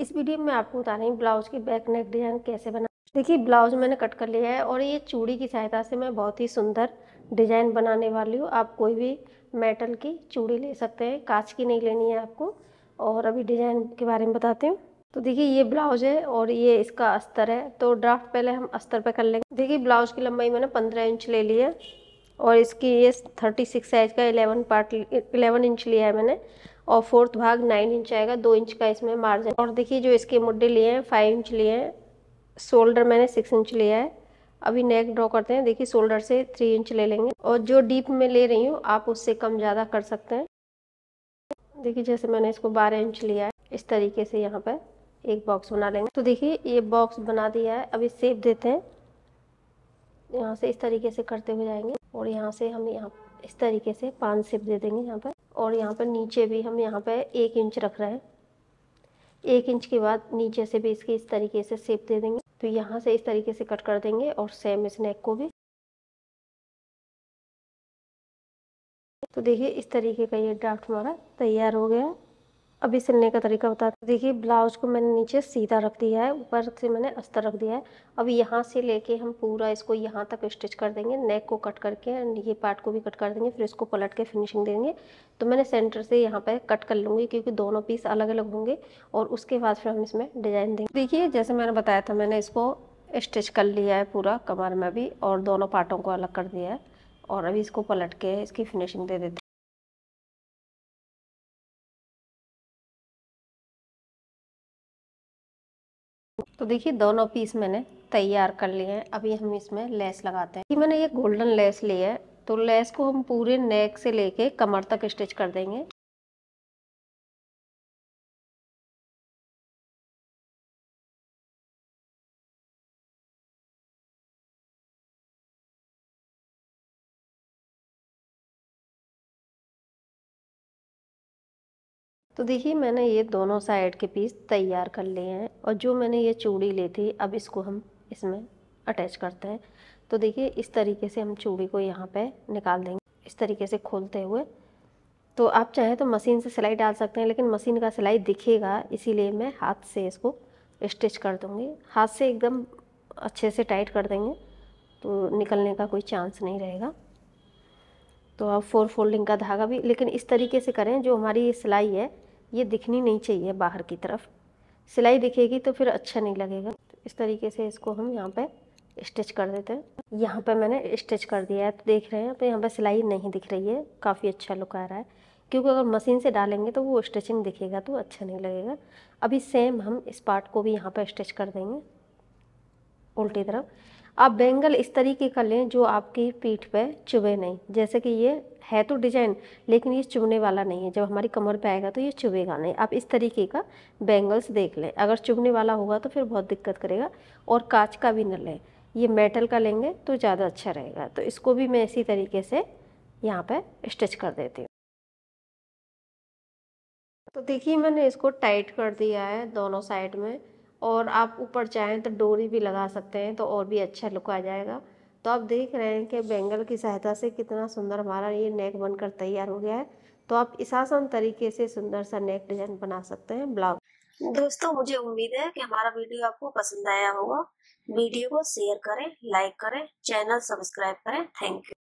इस वीडियो में आपको बता रही हूँ ब्लाउज की बैक नेक डिजाइन कैसे बना देखिए ब्लाउज मैंने कट कर लिया है और ये चूड़ी की सहायता से मैं बहुत ही सुंदर डिजाइन बनाने वाली हूँ आप कोई भी मेटल की चूड़ी ले सकते हैं कांच की नहीं लेनी है आपको और अभी डिजाइन के बारे में बताती हूँ तो देखिए ये ब्लाउज है और ये इसका अस्तर है तो ड्राफ्ट पहले हम अस्तर पे कर लेंगे देखिए ब्लाउज की लंबाई मैंने पंद्रह इंच ले ली है और इसकी ये थर्टी सिक्स साइज का एलेवन पार्ट एलेवन इंच लिया है मैंने और फोर्थ भाग नाइन इंच आएगा दो इंच का इसमें मार्जिन और देखिए जो इसके मुड्डे लिए हैं फाइव इंच लिए हैं शोल्डर मैंने सिक्स इंच लिया है अभी नेक ड्रॉ करते हैं देखिए शोल्डर से थ्री इंच ले लेंगे और जो डीप में ले रही हूँ आप उससे कम ज़्यादा कर सकते हैं देखिए जैसे मैंने इसको बारह इंच लिया है इस तरीके से यहाँ पर एक बॉक्स बना लेंगे तो देखिए ये बॉक्स बना दिया है अभी सेप देते हैं यहाँ से इस तरीके से करते हुए जाएंगे और यहाँ से हम यहाँ इस तरीके से पांच सेप दे देंगे यहाँ पर और यहाँ पर नीचे भी हम यहाँ पर एक इंच रख रहे हैं एक इंच के बाद नीचे से भी इसकी इस तरीके से सेप दे देंगे तो यहाँ से इस तरीके से कट कर देंगे और सेम इस नेक को भी तो देखिए इस तरीके का ये ड्राफ्ट हमारा तैयार हो गया अभी सिलने का तरीका बताते देखिए ब्लाउज को मैंने नीचे सीधा रख दिया है ऊपर से मैंने अस्तर रख दिया है अब यहाँ से लेके हम पूरा इसको यहाँ तक स्टिच कर देंगे नेक को कट करके ये पार्ट को भी कट कर देंगे फिर इसको पलट के फिनिशिंग देंगे तो मैंने सेंटर से यहाँ पर कट कर लूँगी क्योंकि दोनों पीस अलग अलग होंगे और उसके बाद फिर हम इसमें डिज़ाइन देंगे देखिए जैसे मैंने बताया था मैंने इसको स्टिच कर लिया है पूरा कमर में भी और दोनों पार्टों को अलग कर दिया है और अभी इसको पलट के इसकी फिनिशिंग दे देते तो देखिए दोनों पीस मैंने तैयार कर लिए हैं अभी हम इसमें लेस लगाते हैं मैंने ये गोल्डन लेस ली है तो लेस को हम पूरे नेक से लेके कमर तक स्टिच कर देंगे तो देखिए मैंने ये दोनों साइड के पीस तैयार कर लिए हैं और जो मैंने ये चूड़ी ली थी अब इसको हम इसमें अटैच करते हैं तो देखिए इस तरीके से हम चूड़ी को यहाँ पे निकाल देंगे इस तरीके से खोलते हुए तो आप चाहें तो मशीन से सिलाई डाल सकते हैं लेकिन मशीन का सिलाई दिखेगा इसीलिए मैं हाथ से इसको स्टिच कर दूँगी हाथ से एकदम अच्छे से टाइट कर देंगे तो निकलने का कोई चांस नहीं रहेगा तो आप फोर फोल्डिंग का धागा भी लेकिन इस तरीके से करें जो हमारी ये सिलाई है ये दिखनी नहीं चाहिए बाहर की तरफ सिलाई दिखेगी तो फिर अच्छा नहीं लगेगा तो इस तरीके से इसको हम यहाँ पे स्टिच कर देते हैं यहाँ पे मैंने स्टिच कर दिया है तो देख रहे हैं तो यहाँ पे सिलाई नहीं दिख रही है काफ़ी अच्छा लुक आ रहा है क्योंकि अगर मशीन से डालेंगे तो वो स्टिचिंग दिखेगा तो अच्छा नहीं लगेगा अभी सेम हम इस पार्ट को भी यहाँ पर स्टिच कर देंगे उल्टी तरफ आप बैंगल इस तरीके का लें जो आपकी पीठ पे चुभे नहीं जैसे कि ये है तो डिजाइन लेकिन ये चुभने वाला नहीं है जब हमारी कमर पे आएगा तो ये चुभेगा नहीं आप इस तरीके का बैंगल्स देख लें अगर चुभने वाला होगा तो फिर बहुत दिक्कत करेगा और कांच का भी न लें ये मेटल का लेंगे तो ज़्यादा अच्छा रहेगा तो इसको भी मैं इसी तरीके से यहाँ पर स्टिच कर देती हूँ तो देखिए मैंने इसको टाइट कर दिया है दोनों साइड में और आप ऊपर चाहें तो डोरी भी लगा सकते हैं तो और भी अच्छा लुक आ जाएगा तो आप देख रहे हैं कि बैंगल की सहायता से कितना सुंदर हमारा ये नेक बनकर तैयार हो गया है तो आप इस आसान तरीके से सुंदर सा नेक डिजाइन बना सकते हैं ब्लाउज दोस्तों मुझे उम्मीद है कि हमारा वीडियो आपको पसंद आया होगा वीडियो को शेयर करें लाइक करें चैनल सब्सक्राइब करें थैंक यू